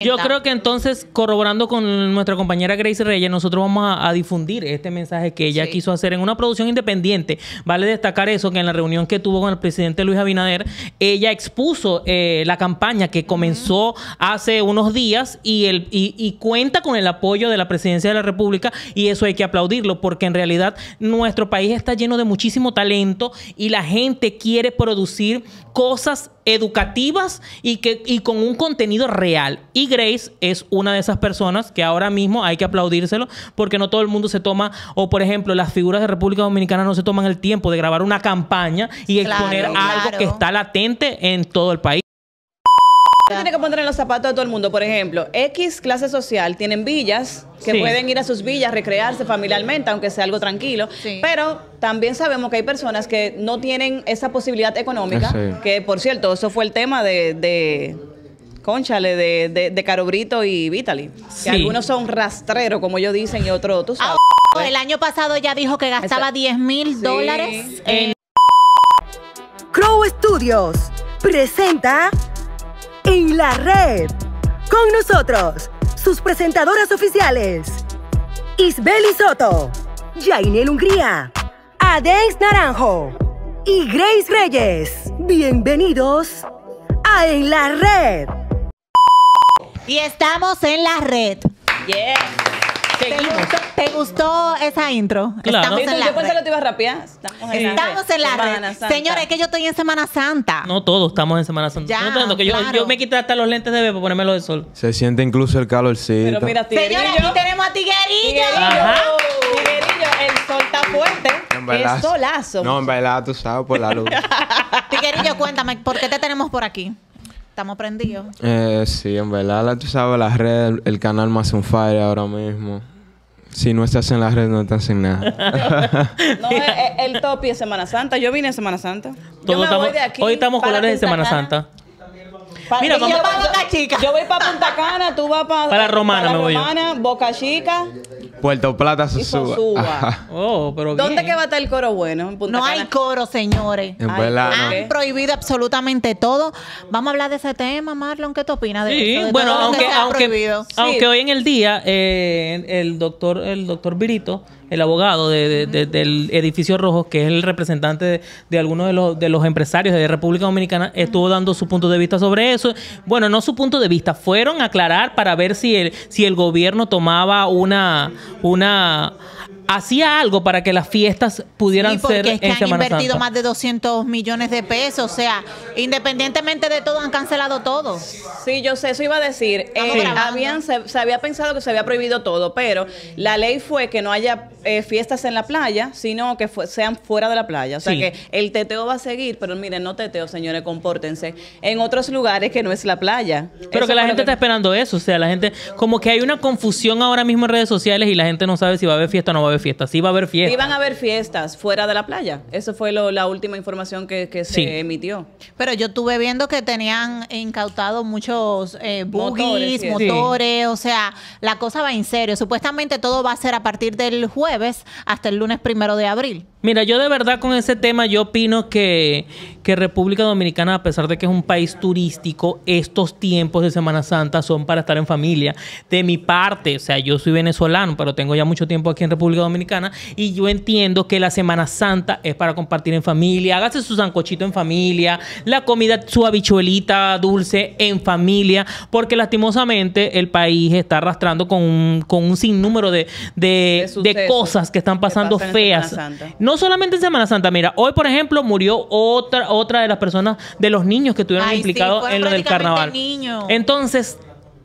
Yo creo que entonces, corroborando con nuestra compañera Grace Reyes, nosotros vamos a, difundir este mensaje que ella quiso hacer en una producción independiente. Vale destacar eso, que en la reunión que tuvo con el presidente Luis Abinader, ella expuso eh, la campaña que comenzó hace unos días y, el, y, y, cuenta con el apoyo de la presidencia de la República y eso hay que aplaudirlo, porque en realidad nuestro país está lleno de muchísimo talento y la gente quiere producir cosas educativas y, que, y con un contenido real. Y Grace es una de esas personas que ahora mismo hay que aplaudírselo porque no todo el mundo se toma, o por ejemplo, las figuras de República Dominicana no se toman el tiempo de grabar una campaña y exponer algo que está latente en todo el país tiene que poner en los zapatos de todo el mundo. Por ejemplo, X clase social tienen villas que pueden ir a sus villas, recrearse familiarmente, aunque sea algo tranquilo. Pero también sabemos que hay personas que no tienen esa posibilidad económica. Que, por cierto, eso fue el tema de, de conchale de, de, Caro Brito y Vitali. Que algunos son rastreros, como ellos dicen, y otros, otros el año pasado ya dijo que gastaba 10 mil dólares en... Crow Studios presenta en la red. Con nosotros, sus presentadoras oficiales, Isbeli Soto, Jainel Hungría, Adex Naranjo y Grace Reyes. Bienvenidos a En la Red. Y estamos en la red. ¿Te gustó, esa intro? Claro. Estamos, en la, yo lo te iba a rapear. Estamos en Estamos la, en la Semana Señores, que yo estoy en Semana Santa. No todos estamos en Semana Santa. Ya, que yo, yo, me quité hasta los lentes de bebé para ponérmelo de sol. Se siente incluso el calorcito. Pero mira, Señores, aquí tenemos a Tiguerillo. Tiguerillo. Tiguerillo, el sol está fuerte. En el solazo. No, en verdad, tú sabes, por la luz. Tiguerillo, cuéntame, ¿por qué te tenemos por aquí? estamos prendidos. Eh, sí, en verdad, la, tú sabes, las redes, el canal más un fire ahora mismo. Si no estás en las redes, no estás en nada. no, el, eh, eh, el, topi Semana Santa. Yo vine en Semana Santa. Yo voy hoy estamos con las de Semana Santa. Mira, yo, para Yo voy para Punta Cana, tú vas para. Para Romana, me voy. Romana, Boca Chica. Puerto Plata, su Oh, ¿Dónde que va a estar el coro bueno? En Punta no hay coro, señores. En verdad, Han prohibido absolutamente todo. Vamos a hablar de ese tema, Marlon. ¿Qué te opinas de sí, bueno, aunque, aunque, aunque hoy en el día eh, el doctor el doctor Virito el abogado del edificio rojo, que es el representante de, algunos de los, de los empresarios de República Dominicana, estuvo dando su punto de vista sobre eso. Bueno, no su punto de vista, fueron a aclarar para ver si el, si el gobierno tomaba una, una hacía algo para que las fiestas pudieran sí, ser es que han invertido más de 200 millones de pesos, o sea, independientemente de todo han cancelado todo. Sí, yo sé, eso iba a decir. Eh, habían se, había pensado que se había prohibido todo, pero la ley fue que no haya eh, fiestas en la playa, sino que sean fuera de la playa, o sea que el teteo va a seguir, pero miren, no teteo, señores, compórtense en otros lugares que no es la playa. Pero que la gente está esperando eso, o sea, la gente como que hay una confusión ahora mismo en redes sociales y la gente no sabe si va a haber fiesta o no va a haber fiestas, sí va a haber fiestas. Iban a haber fiestas fuera de la playa. Eso fue la última información que, se emitió. Pero yo estuve viendo que tenían incautado muchos eh, motores, o sea, la cosa va en serio. Supuestamente todo va a ser a partir del jueves hasta el lunes primero de abril. Mira, yo de verdad con ese tema yo opino que, República Dominicana, a pesar de que es un país turístico, estos tiempos de Semana Santa son para estar en familia. De mi parte, o sea, yo soy venezolano, pero tengo ya mucho tiempo aquí en República Dominicana y yo entiendo que la Semana Santa es para compartir en familia. Hágase su sancochito en familia, la comida, su habichuelita dulce en familia, porque lastimosamente el país está arrastrando con un, con un sinnúmero de, cosas que están pasando feas. No solamente en Semana Santa, mira, hoy por ejemplo murió otra, otra de las personas, de los niños que estuvieron implicados en lo del carnaval. Entonces,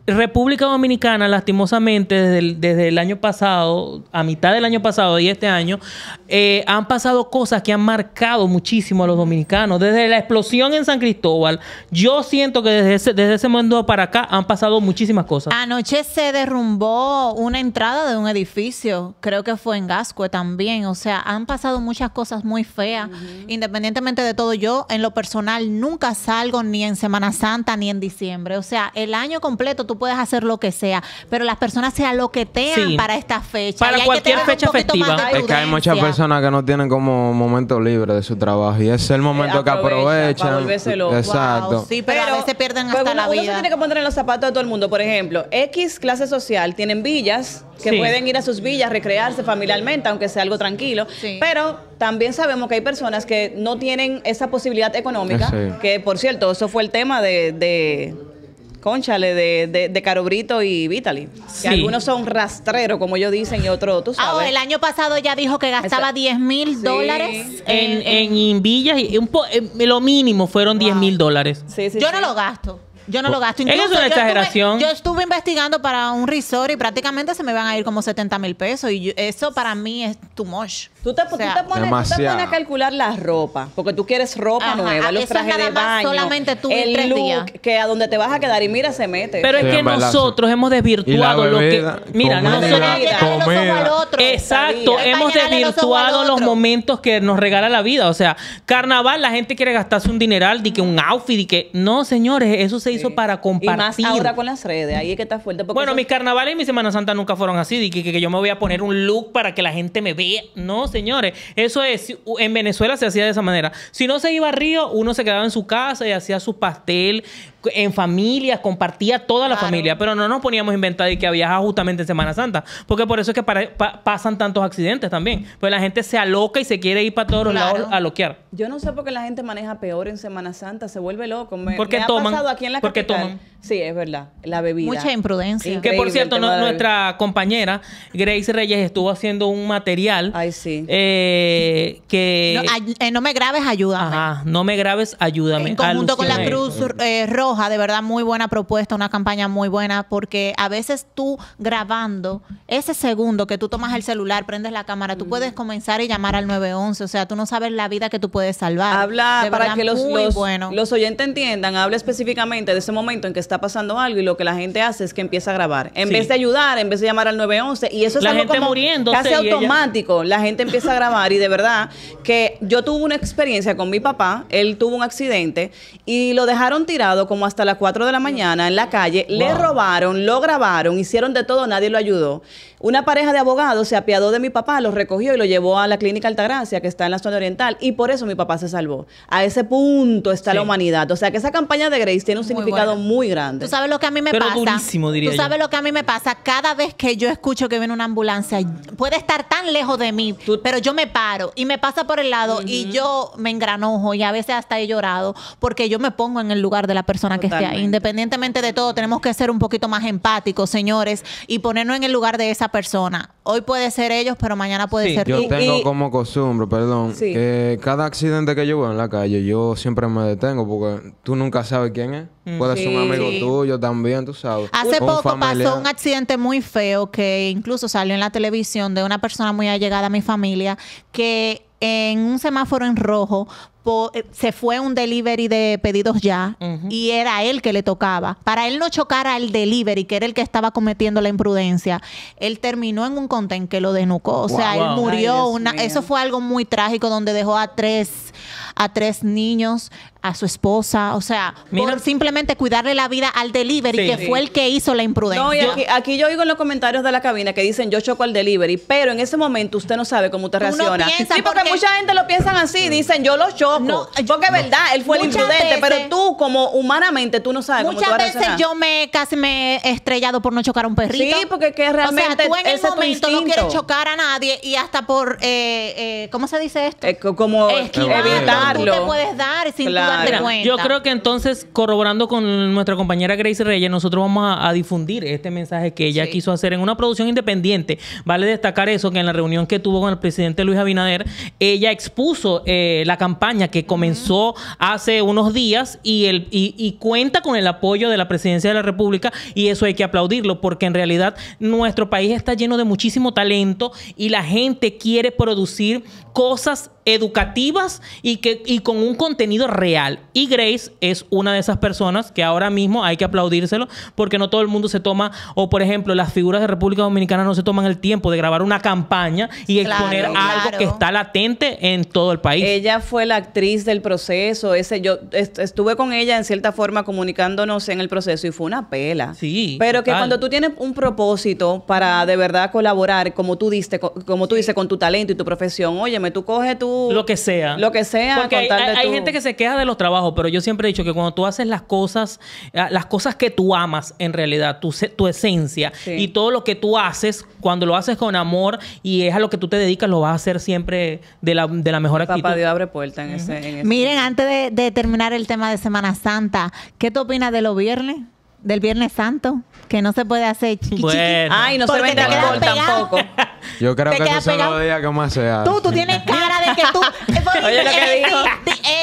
República Dominicana, lastimosamente, desde el, año pasado, a mitad del año pasado y este año, eh, han pasado cosas que han marcado muchísimo a los dominicanos. Desde la explosión en San Cristóbal, yo siento que desde ese, momento para acá han pasado muchísimas cosas. Anoche se derrumbó una entrada de un edificio, creo que fue en Gascue también. O sea, han pasado muchas cosas muy feas. Independientemente de todo, yo en lo personal nunca salgo ni en Semana Santa ni en diciembre. O sea, el año completo puedes hacer lo que sea, pero las personas se aloquetean para esta fecha. Para cualquier fecha festiva. Es que hay muchas personas que no tienen como momento libre de su trabajo y es el momento aprovecha, que aprovechan. Exacto. sí, pero, a veces pierden pues hasta la vida. Uno se tiene que poner en los zapatos de todo el mundo. Por ejemplo, X clase social tienen villas que pueden ir a sus villas, recrearse familiarmente, aunque sea algo tranquilo. Pero también sabemos que hay personas que no tienen esa posibilidad económica, que por cierto, eso fue el tema de conchale, de, de, Caro y Vitaly. Que algunos son rastreros, como ellos dicen, y otros, tú ah, oh, sabes. el año pasado ya dijo que gastaba 10 mil dólares. En, en, y un po, lo mínimo fueron 10 mil dólares. Yo no lo gasto. Yo no lo pues, gasto. Eso es una Yo estuve, investigando para un resort y prácticamente se me van a ir como 70 mil pesos. Y eso para mí es too much. Tú te, pones, a calcular la ropa, porque tú quieres ropa nueva, los trajes de baño, solamente tú el que a donde te vas a quedar y mira se mete. Pero es que nosotros hemos desvirtuado lo que mira, nosotros Exacto, hemos desvirtuado los momentos que nos regala la vida, o sea, carnaval la gente quiere gastarse un dineral, di que un outfit, y que no, señores, eso se hizo para compartir. Y más ahora con las redes, ahí es que está fuerte. bueno, mis carnavales y mi Semana Santa nunca fueron así, de que, que, yo me voy a poner un look para que la gente me vea. No, señores, eso es, en Venezuela se hacía de esa manera. Si no se iba a Río, uno se quedaba en su casa y hacía su pastel en familia, compartía toda la familia, pero no nos poníamos a y que viajaba justamente en Semana Santa, porque por eso es que pasan tantos accidentes también, pues la gente se aloca y se quiere ir para todos los lados a loquear. Yo no sé por qué la gente maneja peor en Semana Santa, se vuelve loco. Me, porque ha pasado aquí en la porque toman Sí, es verdad. La bebida. Mucha imprudencia. que por cierto, nuestra compañera Grace Reyes estuvo haciendo un material. Ay, sí. Eh, que. Eh, no, me grabes, ayúdame. Ajá, no me grabes, ayúdame. En conjunto con la Cruz eh, Roja, de verdad, muy buena propuesta, una campaña muy buena, porque a veces tú grabando, ese segundo que tú tomas el celular, prendes la cámara, tú mm. puedes comenzar y llamar al 911. O sea, tú no sabes la vida que tú puedes salvar. Habla, para que los, los, los oyentes entiendan, habla específicamente de ese momento en que está está pasando algo y lo que la gente hace es que empieza a grabar. En vez de ayudar, en vez de llamar al 911. Y eso es la algo casi automático. La gente empieza a grabar y de verdad que yo tuve una experiencia con mi papá. Él tuvo un accidente y lo dejaron tirado como hasta las 4 de la mañana en la calle. Le robaron, lo grabaron, hicieron de todo, nadie lo ayudó. Una pareja de abogados se apiadó de mi papá, lo recogió y lo llevó a la clínica Altagracia, que está en la zona oriental, y por eso mi papá se salvó. A ese punto está la humanidad. O sea que esa campaña de Grace tiene un significado muy grande. Tú sabes lo que a mí me Pero pasa. Durísimo, diría Tú sabes lo que a mí me pasa. Cada vez que yo escucho que viene una ambulancia, puede estar tan lejos de mí, pero yo me paro y me pasa por el lado y yo me engranojo y a veces hasta he llorado porque yo me pongo en el lugar de la persona que esté ahí. Independientemente de todo, tenemos que ser un poquito más empáticos, señores, y ponernos en el lugar de esa persona. Hoy puede ser ellos, pero mañana puede ser yo tú. Yo tengo como costumbre, perdón, cada accidente que yo veo en la calle, yo siempre me detengo porque tú nunca sabes quién es. Mm. Puede ser un amigo tuyo también, tú sabes. Hace poco pasó un accidente muy feo que incluso salió en la televisión de una persona muy allegada a mi familia que en un semáforo en rojo eh, se fue un delivery de pedidos ya y era él que le tocaba. Para él no chocara el delivery, que era el que estaba cometiendo la imprudencia, él terminó en un content que lo denucó. O sea, él murió. una, eso fue algo muy trágico donde dejó a tres a tres niños, a su esposa, o sea, por simplemente cuidarle la vida al delivery, que fue el que hizo la imprudencia. No, y aquí, yo oigo en los comentarios de la cabina que dicen yo choco al delivery, pero en ese momento usted no sabe cómo te reacciona. sí, porque, mucha gente lo piensan así, mm. dicen yo lo choco. porque es verdad, él fue el imprudente, pero tú como humanamente tú no sabes cómo tú Muchas veces yo me casi me he estrellado por no chocar a un perrito. Sí, porque realmente en ese momento no quieres chocar a nadie y hasta por eh, eh ¿cómo se dice esto? Eh, como darlo. Tú te puedes dar sin Yo creo que entonces, corroborando con nuestra compañera Grace Reyes, nosotros vamos a, difundir este mensaje que ella quiso hacer en una producción independiente. Vale destacar eso, que en la reunión que tuvo con el presidente Luis Abinader, ella expuso eh, la campaña que comenzó hace unos días y, el, y cuenta con el apoyo de la presidencia de la República y eso hay que aplaudirlo porque en realidad nuestro país está lleno de muchísimo talento y la gente quiere producir cosas educativas y, que, y con un contenido real. Y Grace es una de esas personas que ahora mismo hay que aplaudírselo porque no todo el mundo se toma, o por ejemplo, las figuras de República Dominicana no se toman el tiempo de grabar una campaña y exponer algo que está latente en todo el país. Ella fue la actriz del proceso, ese yo estuve con ella en cierta forma comunicándonos en el proceso y fue una pela. Sí. Pero que cuando tú tienes un propósito para de verdad colaborar, como tú diste, como tú dices, con tu talento y tu profesión, óyeme, tú coges tu lo que sea. Lo que sea. hay, gente que se queja de los trabajos, pero yo siempre he dicho que cuando tú haces las cosas, ah, las cosas que tú amas en realidad, tu, tu esencia y todo lo que tú haces, cuando lo haces con amor y es a lo que tú te dedicas, lo vas a hacer siempre de la, mejor actitud. abre puerta en, ese, Miren, antes de, de terminar el tema de Semana Santa, ¿qué tú opinas de los viernes? del Viernes Santo, que no se puede hacer chiqui, Bueno. Ay, no se vende tampoco. Yo creo que no se lo que más sea. Tú, tú tienes cara de que tú. Eh, Oye, lo que él, dijo.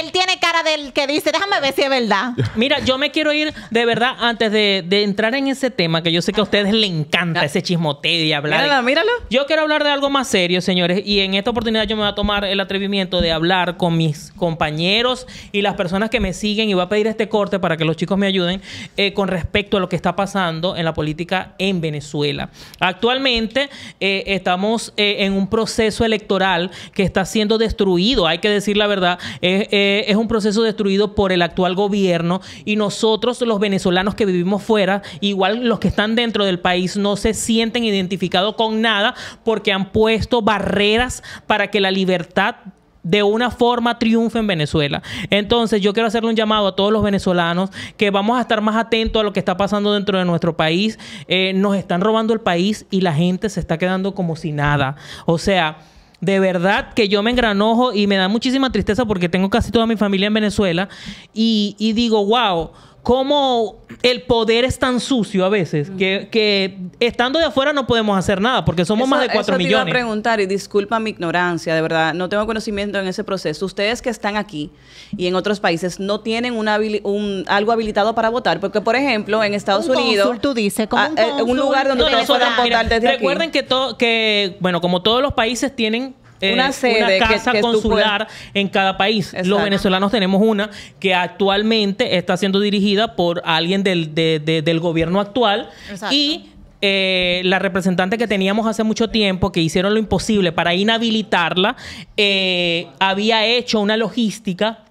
él tiene cara del que dice, déjame ver si es verdad. Mira, yo me quiero ir de verdad antes de, entrar en ese tema que yo sé que a ustedes les encanta ese chismoteo y hablar. Míralo, míralo. Yo quiero hablar de algo más serio, señores, y en esta oportunidad yo me voy a tomar el atrevimiento de hablar con mis compañeros y las personas que me siguen y voy a pedir este corte para que los chicos me ayuden eh, con, respecto respecto a lo que está pasando en la política en Venezuela. Actualmente eh, estamos eh, en un proceso electoral que está siendo destruido, hay que decir la verdad, eh, es un proceso destruido por el actual gobierno y nosotros los venezolanos que vivimos fuera, igual los que están dentro del país, no se sienten identificados con nada porque han puesto barreras para que la libertad de una forma triunfa en Venezuela. Entonces yo quiero hacerle un llamado a todos los venezolanos que vamos a estar más atentos a lo que está pasando dentro de nuestro país. Eh, nos están robando el país y la gente se está quedando como si nada. O sea... De verdad que yo me engranojo y me da muchísima tristeza porque tengo casi toda mi familia en Venezuela y, y digo, wow, cómo el poder es tan sucio a veces que, estando de afuera no podemos hacer nada porque somos más de cuatro millones. Te a preguntar y disculpa mi ignorancia, de verdad, no tengo conocimiento en ese proceso. Ustedes que están aquí y en otros países no tienen un, algo habilitado para votar, porque por ejemplo en Estados Unidos. tú dices, como ah, un, eh, lugar donde no, puedan votar desde Recuerden que, que, bueno, como todos los países tienen eh, una, sede casa consular en cada país. Los venezolanos tenemos una que actualmente está siendo dirigida por alguien del, gobierno actual y eh, la representante que teníamos hace mucho tiempo, que hicieron lo imposible para inhabilitarla, eh, había hecho una logística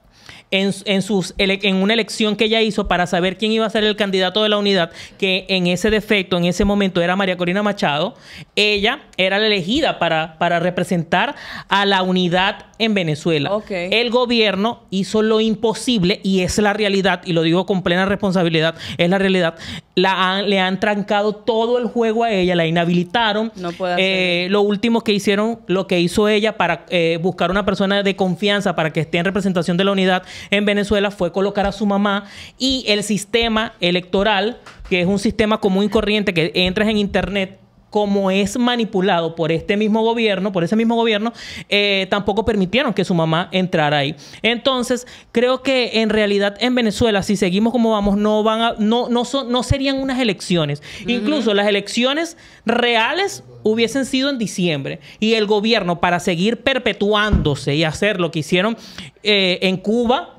en, en, sus en una elección que ella hizo para saber quién iba a ser el candidato de la unidad, que en ese defecto, en ese momento era María Corina Machado, ella era la elegida para, para representar a la unidad en Venezuela. El gobierno hizo lo imposible y es la realidad, y lo digo con plena responsabilidad, es la realidad. La le han trancado todo el juego a ella, la inhabilitaron. eh, lo último que hicieron, lo que hizo ella para eh, buscar una persona de confianza para que esté en representación de la unidad, en Venezuela fue colocar a su mamá y el sistema electoral, que es un sistema común y corriente que entras en internet como es manipulado por este mismo gobierno, por ese mismo gobierno, eh, tampoco permitieron que su mamá entrara ahí. Entonces, creo que en realidad en Venezuela, si seguimos como vamos, no van no, no, serían unas elecciones. Incluso las elecciones reales hubiesen sido en diciembre. Y el gobierno, para seguir perpetuándose y hacer lo que hicieron eh, en Cuba,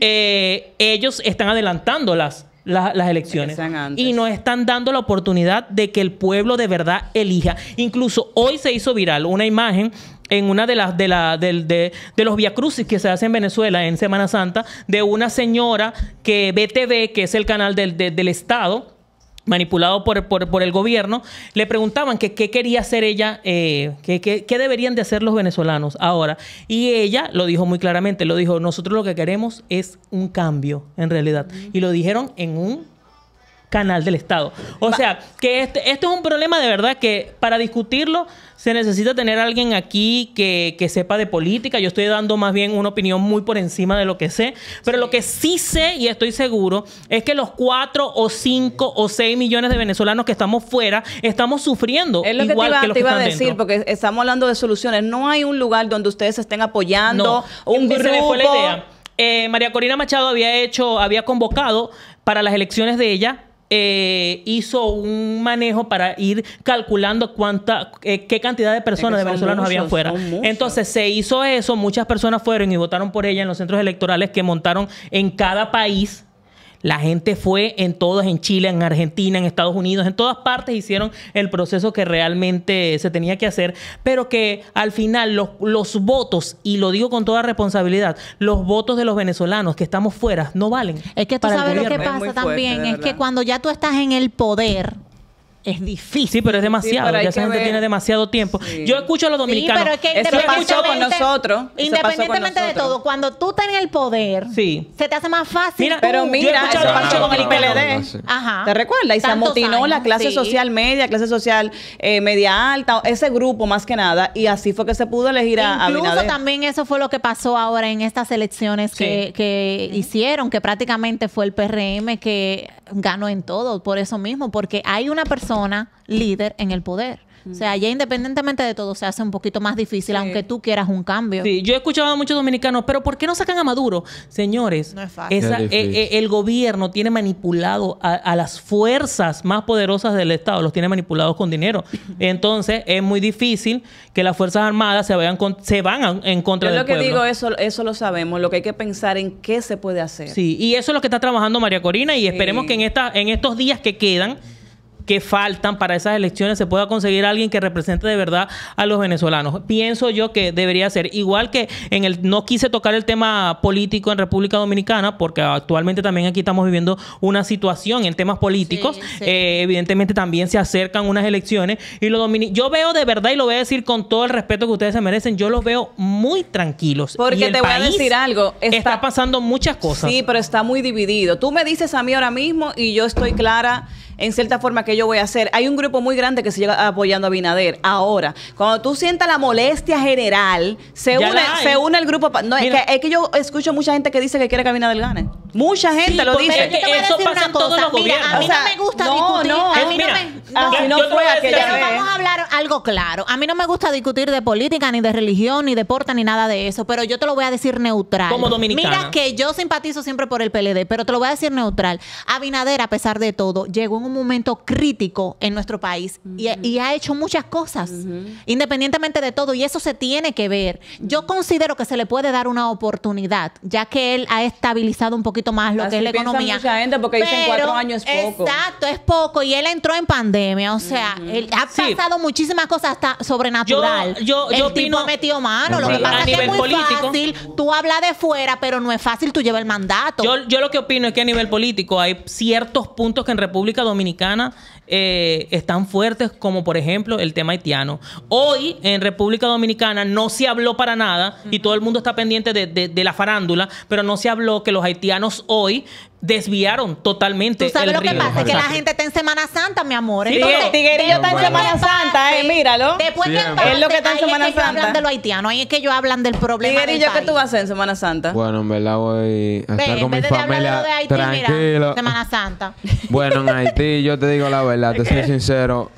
eh, ellos están adelantándolas las elecciones. Y no están dando la oportunidad de que el pueblo de verdad elija. Incluso hoy se hizo viral una imagen en una de las de, la, de, de, los viacrucis que se hace en Venezuela en Semana Santa de una señora que BTV, que es el canal del, del Estado, manipulado por, el gobierno, le preguntaban qué quería hacer ella, eh, qué deberían de hacer los venezolanos ahora. Y ella lo dijo muy claramente, lo dijo, nosotros lo que queremos es un cambio, en realidad. Y lo dijeron en un canal del Estado. O sea, que este, es un problema de verdad que para discutirlo se necesita tener alguien aquí que, sepa de política. Yo estoy dando más bien una opinión muy por encima de lo que sé. Pero lo que sí sé y estoy seguro es que los cuatro o cinco o seis millones de venezolanos que estamos fuera estamos sufriendo. Es lo que te iba, que a decir, porque estamos hablando de soluciones. No hay un lugar donde ustedes estén apoyando, un grupo. Eh, María Corina Machado había hecho, había convocado para las elecciones de ella eh, hizo un manejo para ir calculando cuánta, eh, qué cantidad de personas de venezolanos habían fuera. Entonces se hizo eso, muchas personas fueron y votaron por ella en los centros electorales que montaron en cada país la gente fue en todos, en Chile, en Argentina, en Estados Unidos, en todas partes hicieron el proceso que realmente se tenía que hacer, pero que al final los, los votos, y lo digo con toda responsabilidad, los votos de los venezolanos que estamos fuera no valen. Es que tú sabes lo que pasa también, es que cuando ya tú estás en el poder, es difícil. Sí, pero es demasiado. ya esa gente tiene demasiado tiempo. Yo escucho a los dominicanos. pero es que eso con nosotros. independientemente de todo, cuando tú tenías el poder, se te hace más fácil. Mira, pero mira, con el PLD. Ajá. ¿Te recuerdas? Y se amotinó la clase social media, clase social eh, media alta, ese grupo más que nada. Y así fue que se pudo elegir a Incluso también eso fue lo que pasó ahora en estas elecciones que, que hicieron, que prácticamente fue el PRM que ganó en todo, por eso mismo, porque hay una persona líder en el poder. O sea, ya independientemente de todo se hace un poquito más difícil, aunque tú quieras un cambio. Sí, yo he escuchado a muchos dominicanos, pero ¿por qué no sacan a Maduro? Señores, eh, eh, el gobierno tiene manipulado a, las fuerzas más poderosas del Estado, los tiene manipulados con dinero. Entonces, es muy difícil que las Fuerzas Armadas se, vayan con, se van en contra del pueblo. Yo lo que digo, eso, eso lo sabemos, lo que hay que pensar en qué se puede hacer. Sí, y eso es lo que está trabajando María Corina y esperemos que en, esta, en estos días que quedan que faltan para esas elecciones se pueda conseguir alguien que represente de verdad a los venezolanos. Pienso yo que debería ser igual que en el no quise tocar el tema político en República Dominicana porque actualmente también aquí estamos viviendo una situación en temas políticos. Eh, evidentemente también se acercan unas elecciones y lo yo veo de verdad y lo voy a decir con todo el respeto que ustedes se merecen, yo los veo muy tranquilos. Porque te voy a decir algo, está pasando muchas cosas. Sí, pero está muy dividido. Tú me dices a mí ahora mismo y yo estoy clara en cierta forma que yo voy a hacer. Hay un grupo muy grande que se llega apoyando a Binader. Ahora, cuando tú sientas la molestia general, se, une, el grupo. No, es que, es que yo escucho mucha gente que dice que quiere que Binader gane. Mucha gente lo dice. eso pasa todos a mí no me gusta discutir. a mí no me. No, ah, Pero vamos a hablar algo claro. A mí no me gusta discutir de política, ni de religión, ni de deporte, ni nada de eso. Pero yo te lo voy a decir neutral. Como dominicana. Mira que yo simpatizo siempre por el PLD, pero te lo voy a decir neutral. Abinader, a pesar de todo, llegó un momento crítico en nuestro país y, ha hecho muchas cosas, independientemente de todo, y eso se tiene que ver. Yo considero que se le puede dar una oportunidad, ya que él ha estabilizado un poquito más lo que es la economía. Mucha gente porque dicen cuatro años es poco. Exacto, es poco, y él entró en pandemia, o sea, él ha pasado muchísimas cosas hasta sobrenatural. Yo, yo, el ha metido mano, lo que pasa es que es muy fácil, tú hablas de fuera, pero no es fácil, tú llevas el mandato. Yo, yo lo que opino es que a nivel político hay ciertos puntos que en República Dominicana Dominicana eh, están fuertes, como por ejemplo el tema haitiano. Hoy en República Dominicana no se habló para nada y todo el mundo está pendiente de, de la farándula, pero no se habló que los haitianos hoy desviaron totalmente. ¿Tú sabes lo que pasa? Es que la gente está en Semana Santa, mi amor. Sí, el tiguerillo está en Semana Santa, eh, míralo. Después que es lo que está en Semana Santa. hablan de los haitianos, ahí es que ellos hablan del problema. Tiguerillo, ¿qué tú vas a hacer en Semana Santa? Bueno, en verdad voy a estar con mi familia. De Haití, tranquilo. Mira, Semana Santa. Bueno, en Haití, yo te digo la verdad, te soy sincero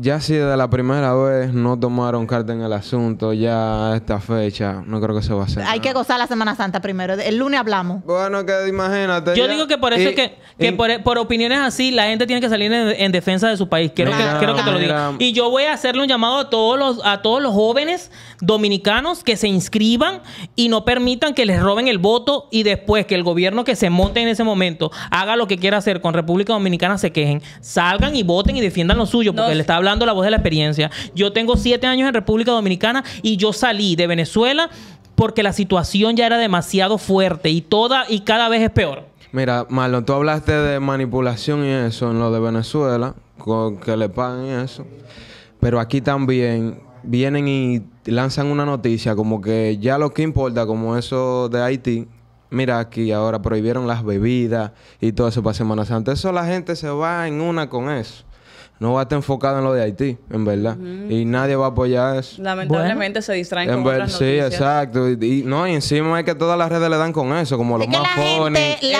ya si de la primera vez no tomaron carta en el asunto, ya a esta fecha, no creo que se va a hacer. Hay que gozar la Semana Santa primero. El lunes hablamos. Bueno, que imagínate. Yo digo que por eso es que, que por, opiniones así, la gente tiene que salir en, defensa de su país. Quiero, que, quiero que te lo diga. Y yo voy a hacerle un llamado a todos los, a todos los jóvenes dominicanos que se inscriban y no permitan que les roben el voto y después que el gobierno que se monte en ese momento haga lo que quiera hacer con República Dominicana se quejen. Salgan y voten y defiendan lo suyo, porque no, está hablando Dando la voz de la experiencia. Yo tengo siete años en República Dominicana y yo salí de Venezuela porque la situación ya era demasiado fuerte y toda y cada vez es peor. Mira, Marlon, tú hablaste de manipulación y eso en lo de Venezuela, con que le pagan eso. Pero aquí también vienen y lanzan una noticia como que ya lo que importa, como eso de Haití, mira aquí ahora prohibieron las bebidas y todo eso para Semana Santa. Eso la gente se va en una con eso no va a estar enfocado en lo de Haití, en verdad. Y nadie va a apoyar eso. Lamentablemente se distraen con otras Sí, exacto. Y, no, y encima es que todas las redes le dan con eso, como los más jóvenes. la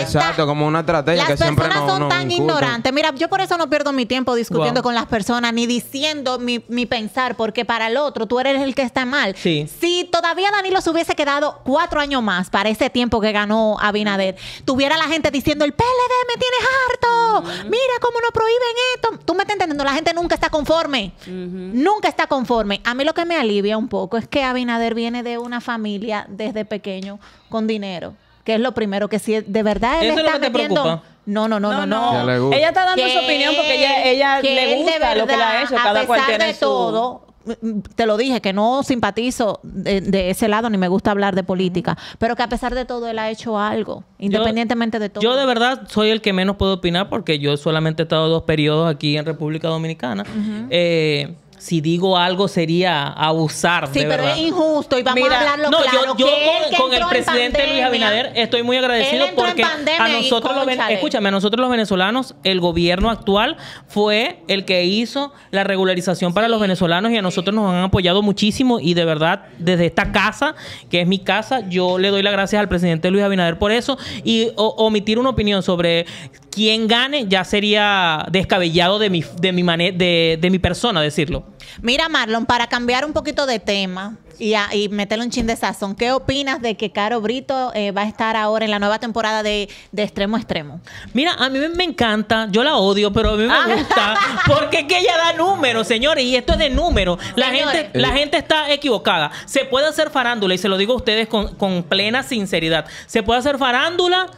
Exacto, como una estrategia que siempre personas son tan ignorantes. Mira, yo por eso no pierdo mi tiempo discutiendo con las personas ni diciendo mi, pensar, porque para el otro tú eres el que está mal. Sí. Si todavía Danilo se hubiese quedado cuatro años más para ese tiempo que ganó Abinader, tuviera la gente diciendo el PLD me tienes harto, mira cómo no prohíben eso. Tú me estás entendiendo, la gente nunca está conforme. Nunca está conforme. A mí lo que me alivia un poco es que Abinader viene de una familia desde pequeño con dinero, que es lo primero que si de verdad él está es metiendo, No, no, no, no, no. Ella está dando su opinión porque ella, ella le gusta lo que le ha hecho. Cada a pesar de todo, te lo dije, que no simpatizo de, ese lado ni me gusta hablar de política, pero que a pesar de todo él ha hecho algo, independientemente de todo. Yo de verdad soy el que menos puedo opinar porque yo solamente he estado dos periodos aquí en República Dominicana. eh, si digo algo sería abusar. Sí, pero es injusto y vamos a hablarlo no, Yo, yo con, el presidente Luis Abinader estoy muy agradecido porque a nosotros los escúchame, a nosotros los venezolanos el gobierno actual fue el que hizo la regularización para los venezolanos y a nosotros nos han apoyado muchísimo y de verdad desde esta casa, que es mi casa, yo le doy las gracias al presidente Luis Abinader por eso y omitir una opinión sobre quien gane ya sería descabellado de mi, de mi, de, de mi persona decirlo. Mira, Marlon, para cambiar un poquito de tema y, meterle un chin de sazón, ¿qué opinas de que Caro Brito eh, va a estar ahora en la nueva temporada de, Extremo a Extremo? Mira, a mí me encanta, yo la odio, pero a mí me ah. gusta porque es que ella da números, señores, y esto es de números. La, gente, la eh. gente está equivocada. Se puede hacer farándula, y se lo digo a ustedes con, con plena sinceridad, se puede hacer farándula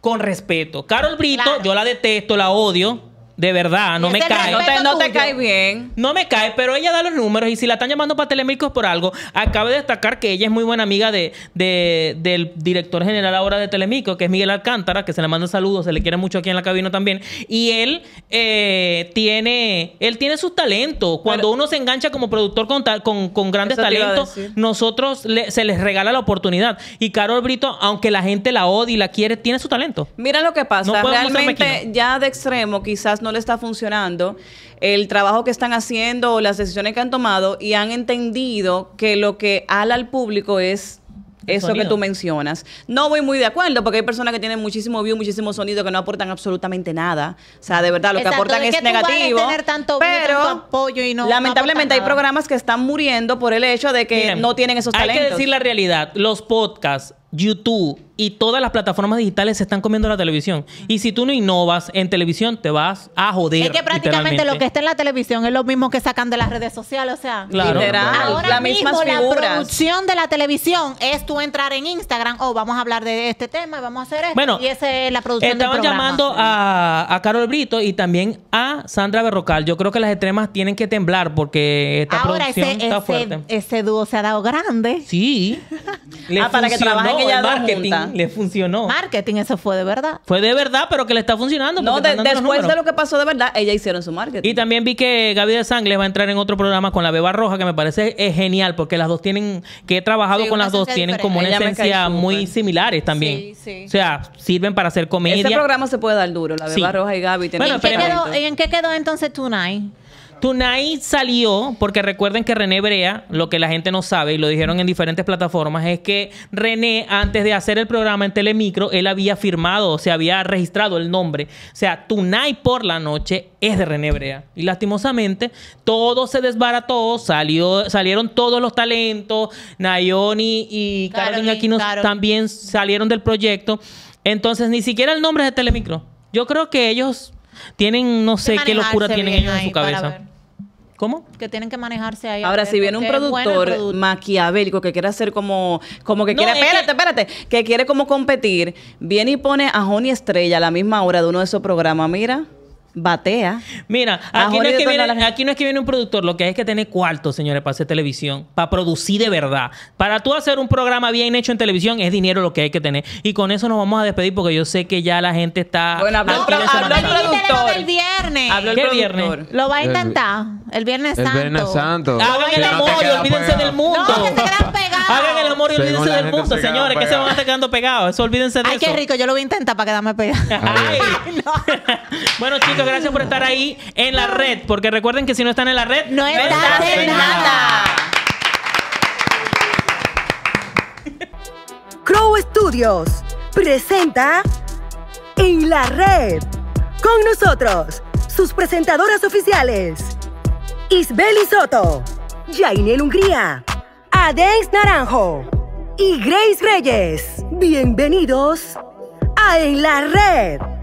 con respeto. Carol Brito, yo la detesto, la odio de verdad, no me cae. No te, cae bien. No me cae, pero ella da los números y si la están llamando para Telemicos por algo, acabe de destacar que ella es muy buena amiga de, del director general ahora de Telemico, que es Miguel Alcántara, que se le manda saludos, se le quiere mucho aquí en la cabina también. Y él eh, tiene él tiene sus talentos. Cuando uno se engancha como productor con, con, con grandes talentos, nosotros se les regala la oportunidad. Y Carol Brito, aunque la gente la odie y la quiere, tiene su talento. Mira lo que pasa. Realmente, ya de extremo, quizás no no le está funcionando el trabajo que están haciendo o las decisiones que han tomado y han entendido que lo que ala al público es eso que tú mencionas. No voy muy de acuerdo porque hay personas que tienen muchísimo view, muchísimo sonido que no aportan absolutamente nada. O sea, de verdad, lo que aportan es, negativo. tanto, pero apoyo y no, lamentablemente hay programas que están muriendo por el hecho de que no tienen esos talentos. Hay que decir la realidad. Los podcasts YouTube y todas las plataformas digitales se están comiendo la televisión. Y si tú no innovas en televisión, te vas a joder. Es que prácticamente lo que está en la televisión es lo mismo que sacan de las redes sociales. O sea, literal. Ahora la mismo la producción de la televisión es tú entrar en Instagram, o oh, vamos a hablar de este tema, vamos a hacer esto. Bueno, y esa es la producción estaban del llamando a, Carol Brito y también a Sandra Berrocal. Yo creo que las extremas tienen que temblar porque esta producción está fuerte. Ese dúo se ha dado grande. Sí. ah, para que trabajen el marketing le funcionó. Marketing, eso fue de verdad. Fue de verdad, pero que le está funcionando. No, después de lo que pasó de verdad, ella hicieron su marketing. Y también vi que Gaby de sangre va a entrar en otro programa con la Beba Roja, que me parece es genial, porque las dos tienen, que he trabajado con las dos, tienen como una esencia muy similares también. Sí, sí. O sea, sirven para hacer comedia. Ese programa se puede dar duro, la Beba Roja y Gaby. bueno, ¿En, qué quedó, ¿En qué quedó entonces Tonight? Tonight salió, porque recuerden que René Brea, lo que la gente no sabe y lo dijeron en diferentes plataformas, es que René, antes de hacer el programa en Telemicro, él había firmado, o se había registrado el nombre. O sea, Tonight por la noche es de René Brea. Y lastimosamente, todo se desbarató, salió, salieron todos los talentos, Nayoni y Carolina Aquino también salieron del proyecto. Entonces, ni siquiera el nombre es de Telemicro. Yo creo que ellos tienen, no sé qué locura tienen ellos en su cabeza. ¿Cómo? Que tienen que manejarse ahí. Ahora, si viene un productor maquiavélico que quiere hacer como, como que quiere, espérate, que... espérate, que quiere como competir, viene y pone a Joni Estrella a la misma hora de uno de esos programas, mira batea. Mira, aquí no, es que viene, que un productor, lo que hay es que tener cuartos, señores, para hacer televisión, para producir de verdad. Para tú hacer un programa bien hecho en televisión es dinero lo que hay que tener. Y con eso nos vamos a despedir porque yo sé que ya la gente está... Bueno, habló, el productor. El viernes. el ¿Qué viernes? Lo va a intentar. El viernes santo. El viernes santo. el amor y olvídense del mundo. No, Hagan el amor y olvídense del mundo, señores, que se van a estar quedando pegados. Eso olvídense de eso. Ay, qué rico, yo lo voy a intentar para quedarme pegado. Ay. bueno, chicos, gracias por estar ahí en la red, porque recuerden que si no están en la red, No están en nada. Crow Studios presenta En la Red. Con nosotros, sus presentadoras oficiales, Isbeli Soto, Jainel Hungría a Naranjo y Grace Reyes. Bienvenidos a En la Red.